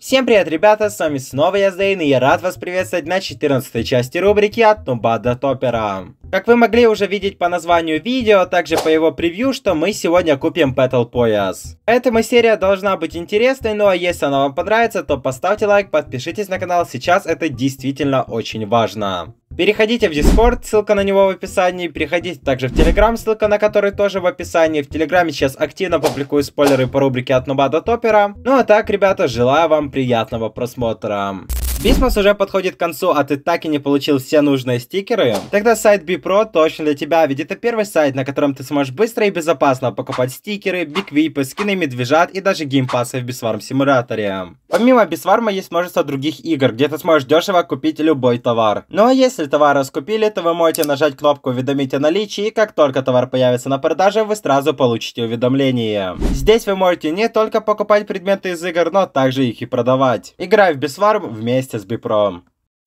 Всем привет, ребята, с вами снова я, Здейн, и я рад вас приветствовать на 14 части рубрики «От Нуба до Топера». Как вы могли уже видеть по названию видео, а также по его превью, что мы сегодня купим Battle Пояс. Поэтому серия должна быть интересной, ну а если она вам понравится, то поставьте лайк, подпишитесь на канал, сейчас это действительно очень важно. Переходите в Discord, ссылка на него в описании. Переходите также в Telegram, ссылка на который тоже в описании. В Телеграме сейчас активно публикую спойлеры по рубрике «От нуба до топера». Ну а так, ребята, желаю вам приятного просмотра. Письмос уже подходит к концу, а ты так и не получил все нужные стикеры? Тогда сайт BPro точно для тебя, ведь это первый сайт, на котором ты сможешь быстро и безопасно покупать стикеры, биквипы, скины медвежат и даже геймпасы в Бисфарм Симуляторе. Помимо Бисфарма есть множество других игр, где ты сможешь дешево купить любой товар. Ну а если товар раскупили, то вы можете нажать кнопку «Уведомить о наличии», и как только товар появится на продаже, вы сразу получите уведомление. Здесь вы можете не только покупать предметы из игр, но также их и продавать. Играй в Бисфарм вместе місця з біправом.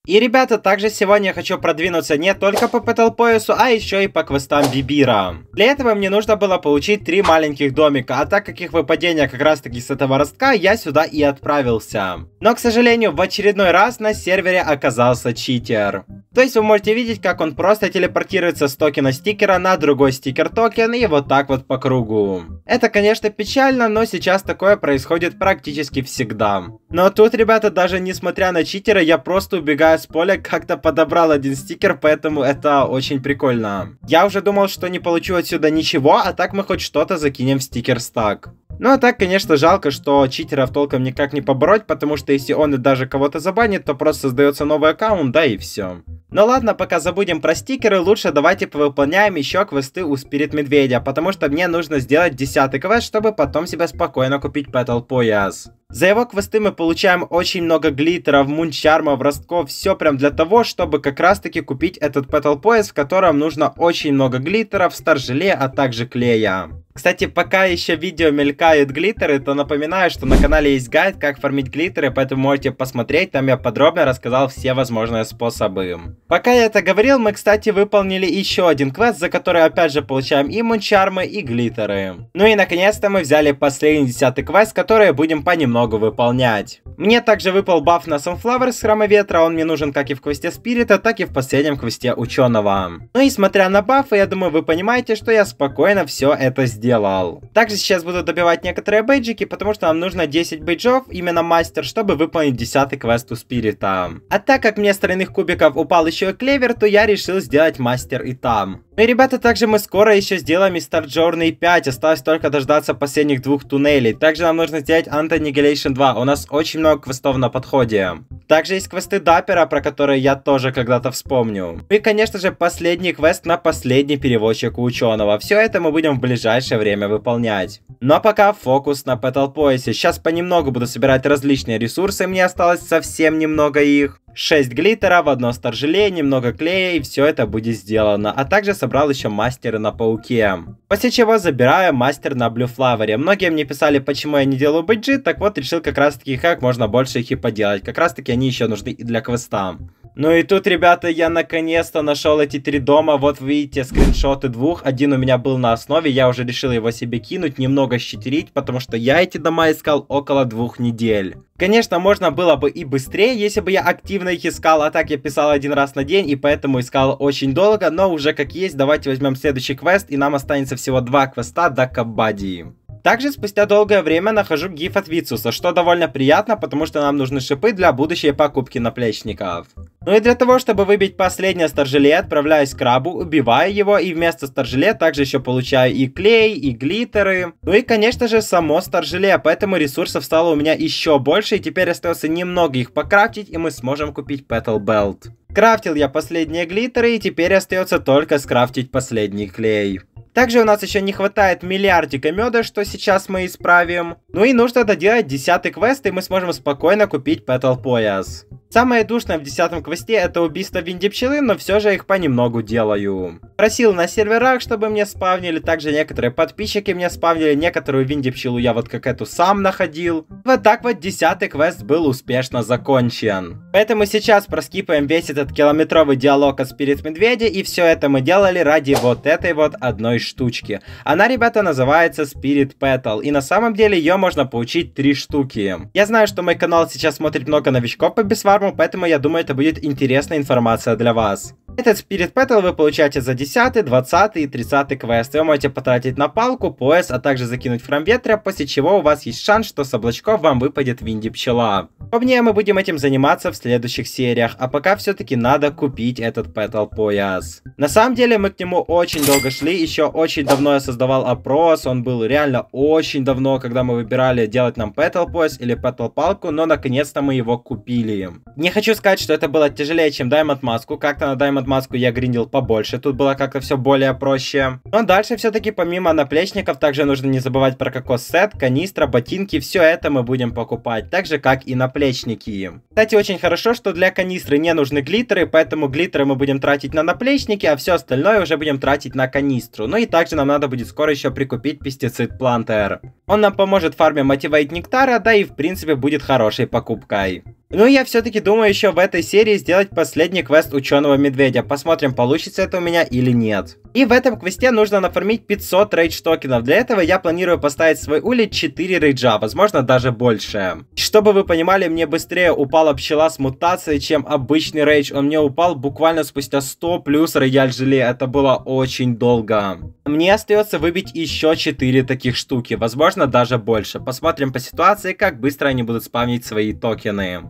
И, ребята, также сегодня я хочу продвинуться не только по Пэтл-поясу, а еще и по квестам Бибира. Для этого мне нужно было получить три маленьких домика, а так как их выпадение как раз таки с этого ростка, я сюда и отправился. Но, к сожалению, в очередной раз на сервере оказался читер. То есть вы можете видеть, как он просто телепортируется с токена стикера на другой стикер токен и вот так вот по кругу. Это, конечно, печально, но сейчас такое происходит практически всегда. Но тут, ребята, даже несмотря на читера, я просто убегаю с Поля как-то подобрал один стикер, поэтому это очень прикольно. Я уже думал, что не получу отсюда ничего, а так мы хоть что-то закинем в стикер стак. Ну а так, конечно, жалко, что читеров толком никак не побороть, потому что если он и даже кого-то забанит, то просто создается новый аккаунт, да и все. Ну ладно, пока забудем про стикеры, лучше давайте повыполняем еще квесты у Спирит Медведя, потому что мне нужно сделать десятый квест, чтобы потом себе спокойно купить Пэтл Пояс. За его квесты мы получаем очень много глиттеров, мунчармов, ростков, все прям для того, чтобы как раз таки купить этот Petal Poise, в котором нужно очень много глиттеров, старжеле, а также клея. Кстати, пока еще видео мелькают глиттеры, то напоминаю, что на канале есть гайд, как фармить глиттеры, поэтому можете посмотреть, там я подробно рассказал все возможные способы. Пока я это говорил, мы, кстати, выполнили еще один квест, за который опять же получаем и мунчармы, и глиттеры. Ну и наконец-то мы взяли последний десятый квест, который будем понемногу выполнять. Мне также выпал баф на Sunflower с Храма Ветра, он мне нужен как и в квесте Спирита, так и в последнем квесте Ученого. Ну и смотря на бафы, я думаю, вы понимаете, что я спокойно все это сделал сделал. Также сейчас буду добивать некоторые бейджики, потому что нам нужно 10 бейджов, именно мастер, чтобы выполнить 10 квест у спирита. А так как мне с тройных кубиков упал еще и клевер, то я решил сделать мастер и там. Ну и, ребята, также мы скоро еще сделаем и Star Journey 5. Осталось только дождаться последних двух туннелей. Также нам нужно сделать Anti-Negation 2. У нас очень много квестов на подходе. Также есть квесты Дапера, про которые я тоже когда-то вспомню. Ну и, конечно же, последний квест на последний переводчик у ученого. Все это мы будем в ближайшее время выполнять. Но ну а пока фокус на Petal Poise. Сейчас понемногу буду собирать различные ресурсы, мне осталось совсем немного их. 6 глиттера, в одно стержеле, немного клея и все это будет сделано. А также собрал еще мастера на пауке. После чего забираю мастер на блюфлавере. Многие мне писали, почему я не делаю бэджи, так вот решил как раз таки как можно больше их и поделать. Как раз таки они еще нужны и для квеста. Ну и тут, ребята, я наконец-то нашел эти три дома. Вот видите скриншоты двух. Один у меня был на основе, я уже решил его себе кинуть, немного щетерить, потому что я эти дома искал около двух недель. Конечно, можно было бы и быстрее, если бы я активно их искал, а так я писал один раз на день, и поэтому искал очень долго, но уже как есть, давайте возьмем следующий квест, и нам останется всего два квеста до Кабадии. Также спустя долгое время нахожу гиф от Вицуса, что довольно приятно, потому что нам нужны шипы для будущей покупки наплечников. Ну и для того, чтобы выбить последнее старжиле, отправляюсь к крабу, убиваю его и вместо старжиле также еще получаю и клей, и глиттеры. Ну и конечно же само старжиле, поэтому ресурсов стало у меня еще больше и теперь остается немного их покрафтить и мы сможем купить Petal Belt. Крафтил я последние глиттеры и теперь остается только скрафтить последний клей. Также у нас еще не хватает миллиардика меда, что сейчас мы исправим. Ну и нужно доделать десятый квест, и мы сможем спокойно купить Petal Poyas. Самое душное в десятом квесте это убийство Винди Пчелы, но все же их понемногу делаю. Просил на серверах, чтобы мне спавнили, также некоторые подписчики мне спавнили, некоторую Винди Пчелу я вот как эту сам находил. Вот так вот десятый квест был успешно закончен. Поэтому сейчас проскипаем весь этот километровый диалог от Спирит Медведя, и все это мы делали ради вот этой вот одной штучки. Она, ребята, называется Spirit Petal, и на самом деле ее можно получить три штуки. Я знаю, что мой канал сейчас смотрит много новичков по бесвару, поэтому я думаю, это будет интересная информация для вас. Этот Spirit Petal вы получаете за 10, 20 и 30 квест. Вы можете потратить на палку, пояс, а также закинуть фрам ветра, после чего у вас есть шанс, что с облачков вам выпадет Винди Пчела. По мне, мы будем этим заниматься в следующих сериях, а пока все-таки надо купить этот Petal пояс. На самом деле, мы к нему очень долго шли, еще очень давно я создавал опрос, он был реально очень давно, когда мы выбирали делать нам Petal пояс или Petal палку, но наконец-то мы его купили. Не хочу сказать, что это было тяжелее, чем Diamond маску, как-то на Diamond отмазку я гриндил побольше, тут было как-то все более проще. Но дальше все-таки помимо наплечников, также нужно не забывать про кокос-сет, канистра, ботинки, все это мы будем покупать, так же как и наплечники. Кстати, очень хорошо, что для канистры не нужны глиттеры, поэтому глиттеры мы будем тратить на наплечники, а все остальное уже будем тратить на канистру. Ну и также нам надо будет скоро еще прикупить пестицид Плантер. Он нам поможет в фарме мотивейт нектара, да и в принципе будет хорошей покупкой. Ну, я все-таки думаю еще в этой серии сделать последний квест ученого медведя. Посмотрим, получится это у меня или нет. И в этом квесте нужно нафармить 500 рейдж токенов. Для этого я планирую поставить свой улей 4 рейджа, возможно даже больше. Чтобы вы понимали, мне быстрее упала пчела с мутацией, чем обычный рейдж. Он мне упал буквально спустя 100 плюс рояль желе. Это было очень долго. Мне остается выбить еще 4 таких штуки, возможно даже больше. Посмотрим по ситуации, как быстро они будут спавнить свои токены.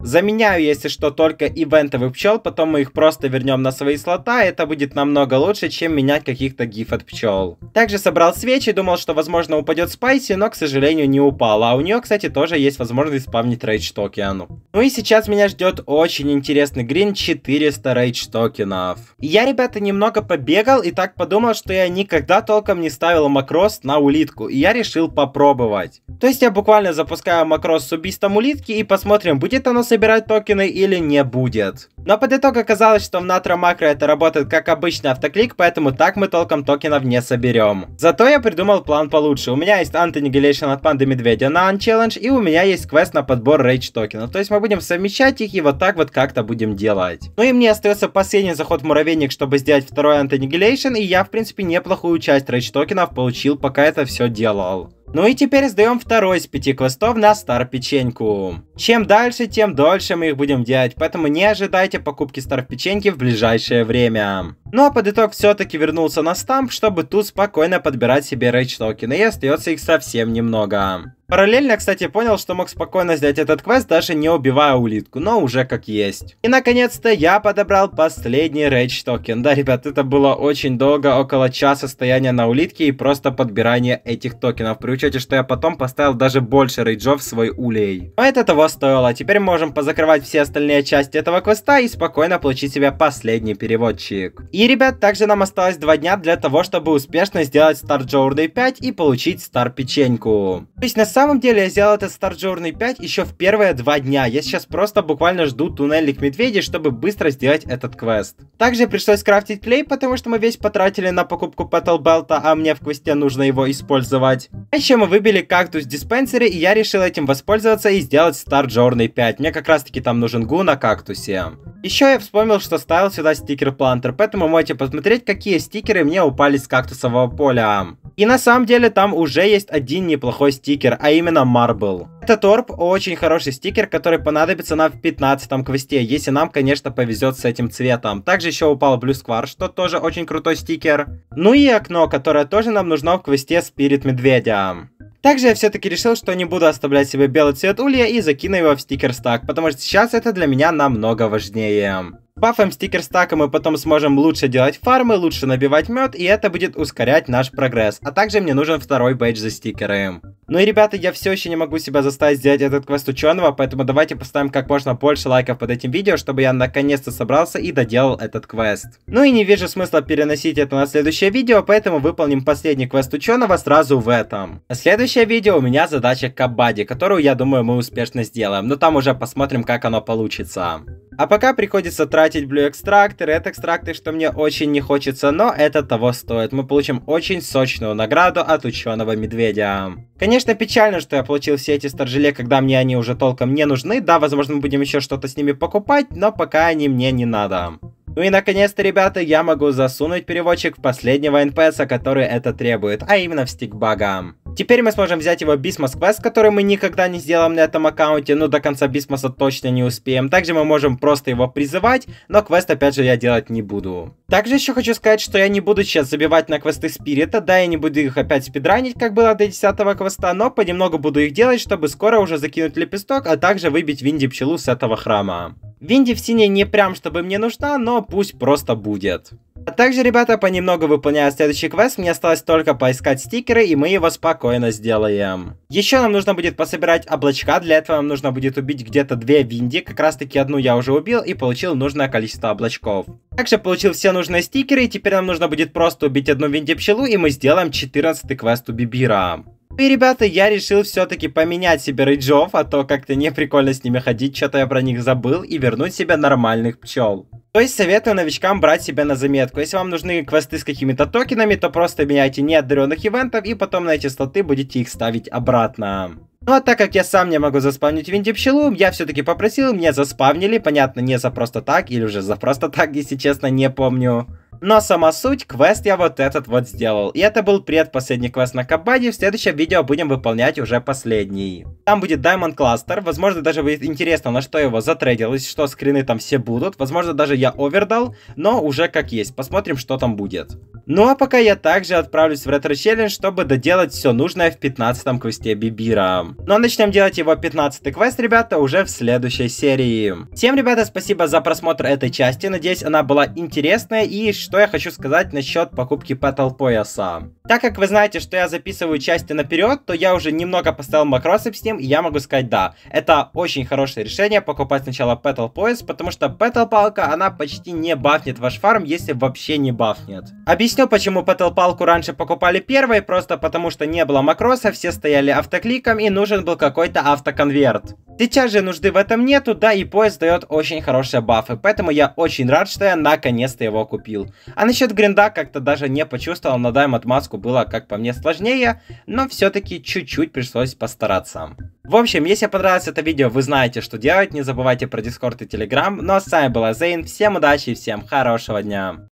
Заменяю, если что, только ивентовых пчел, потом мы их просто вернем на свои слота, и это будет намного лучше, чем менять каких-то гиф от пчел. Также собрал свечи, думал, что возможно упадет спайси, но, к сожалению, не упала. А у нее, кстати, тоже есть возможность спавнить рейдж токену. Ну и сейчас меня ждет очень интересный грин 400 рейдж токенов. Я, ребята, немного побегал и так подумал, что я никогда толком не ставил макрос на улитку, и я решил попробовать. То есть я буквально запускаю макрос с убийством улитки и посмотрим, будет оно собирать токены или не будет. Но под итог оказалось, что в Натра Макро это работает как обычный автоклик, поэтому так мы толком токенов не соберем. Зато я придумал план получше. У меня есть антинигилейшн от панды медведя на Unchallenge, и у меня есть квест на подбор рейдж токенов. То есть мы будем совмещать их и вот так вот как-то будем делать. Ну и мне остается последний заход в муравейник, чтобы сделать второй антинигилейшн, и я в принципе неплохую часть рейдж токенов получил, пока это все делал. Ну и теперь сдаем второй из пяти квестов на стар печеньку. Чем дальше, тем дольше мы их будем делать, поэтому не ожидайте покупки стар печеньки в ближайшее время. Ну а под итог все-таки вернулся на стамп, чтобы тут спокойно подбирать себе рейдж токены, и остается их совсем немного. Параллельно, кстати, понял, что мог спокойно взять этот квест, даже не убивая улитку, но уже как есть. И наконец-то я подобрал последний рейдж токен. Да, ребят, это было очень долго, около часа стояния на улитке и просто подбирание этих токенов, при учете, что я потом поставил даже больше рейджов в свой улей. Но это того стоило, теперь мы можем позакрывать все остальные части этого квеста и спокойно получить себе последний переводчик. И, ребят, также нам осталось два дня для того, чтобы успешно сделать Star Journey 5 и получить Star Печеньку. Лично с самом деле я сделал этот Star Journey 5 еще в первые два дня. Я сейчас просто буквально жду туннельных медведей, чтобы быстро сделать этот квест. Также пришлось крафтить клей, потому что мы весь потратили на покупку Petal Belt, а мне в квесте нужно его использовать. А еще мы выбили кактус диспенсере, и я решил этим воспользоваться и сделать Star Journey 5. Мне как раз таки там нужен гу на кактусе. Еще я вспомнил, что ставил сюда стикер плантер, поэтому можете посмотреть, какие стикеры мне упали с кактусового поля. И на самом деле там уже есть один неплохой стикер, а именно Marble. Это торп, очень хороший стикер, который понадобится нам в 15 квесте, если нам, конечно, повезет с этим цветом. Также еще упал Blue Square, что тоже очень крутой стикер. Ну и окно, которое тоже нам нужно в квесте Спирит Медведя. Также я все-таки решил, что не буду оставлять себе белый цвет улья и закину его в стикер стак, потому что сейчас это для меня намного важнее. Бафом стикер стака мы потом сможем лучше делать фармы, лучше набивать мед, и это будет ускорять наш прогресс. А также мне нужен второй бейдж за стикеры. Ну и ребята, я все еще не могу себя заставить сделать этот квест ученого, поэтому давайте поставим как можно больше лайков под этим видео, чтобы я наконец-то собрался и доделал этот квест. Ну и не вижу смысла переносить это на следующее видео, поэтому выполним последний квест ученого сразу в этом. Следующее видео у меня задача Кабади, которую я думаю мы успешно сделаем, но там уже посмотрим как оно получится. А пока приходится тратить блю-экстракты, ред-экстракты, что мне очень не хочется, но это того стоит. Мы получим очень сочную награду от ученого медведя. Конечно, печально, что я получил все эти старжиле, когда мне они уже толком не нужны. Да, возможно, мы будем еще что-то с ними покупать, но пока они мне не надо. Ну и наконец-то, ребята, я могу засунуть переводчик в последнего НПСа, который это требует, а именно в стикбага. Теперь мы сможем взять его Бисмос квест, который мы никогда не сделаем на этом аккаунте, но до конца Бисмоса точно не успеем. Также мы можем просто его призывать, но квест опять же я делать не буду. Также еще хочу сказать, что я не буду сейчас забивать на квесты Спирита, да, я не буду их опять спидранить, как было до 10 квеста, но понемногу буду их делать, чтобы скоро уже закинуть лепесток, а также выбить Винди пчелу с этого храма. Винди в сине не прям, чтобы мне нужна, но пусть просто будет. А также, ребята, понемногу выполняя следующий квест, мне осталось только поискать стикеры, и мы его спокойно сделаем. Еще нам нужно будет пособирать облачка, для этого нам нужно будет убить где-то две винди, как раз таки одну я уже убил и получил нужное количество облачков. Также получил все нужные стикеры, и теперь нам нужно будет просто убить одну винди пчелу, и мы сделаем 14 квест у Бибира. Ну и, ребята, я решил все-таки поменять себе рейджов, а то как-то не прикольно с ними ходить, что-то я про них забыл, и вернуть себе нормальных пчел. То есть советую новичкам брать себя на заметку. Если вам нужны квесты с какими-то токенами, то просто меняйте неодаренных ивентов, и потом на эти слоты будете их ставить обратно. Ну а так как я сам не могу заспавнить Винди Пчелу, я все-таки попросил, мне заспавнили, понятно, не за просто так, или уже за просто так, если честно, не помню. Но сама суть, квест я вот этот вот сделал. И это был предпоследний квест на Кабаде. В следующем видео будем выполнять уже последний. Там будет Diamond Cluster. Возможно, даже будет интересно, на что его затрейдилось, что скрины там все будут. Возможно, даже я овердал, но уже как есть. Посмотрим, что там будет. Ну а пока я также отправлюсь в ретро челлендж, чтобы доделать все нужное в 15 квесте Бибира. Ну а начнем делать его 15 квест, ребята, уже в следующей серии. Всем, ребята, спасибо за просмотр этой части. Надеюсь, она была интересная и что я хочу сказать насчет покупки Petal Poyas. Так как вы знаете, что я записываю части наперед, то я уже немного поставил макросы с ним, и я могу сказать да. Это очень хорошее решение покупать сначала Petal Poyas, потому что Petal Палка, она почти не бафнет ваш фарм, если вообще не бафнет. Объясню, почему Petal Палку раньше покупали первой, просто потому что не было макроса, все стояли автокликом и нужен был какой-то автоконверт. Сейчас же нужды в этом нету, да и поезд дает очень хорошие бафы, поэтому я очень рад, что я наконец-то его купил. А насчет гринда как-то даже не почувствовал, на дайм маску было, как по мне, сложнее, но все-таки чуть-чуть пришлось постараться. В общем, если понравилось это видео, вы знаете, что делать, не забывайте про Дискорд и Телеграм. Ну а с вами была Зейн, всем удачи и всем хорошего дня!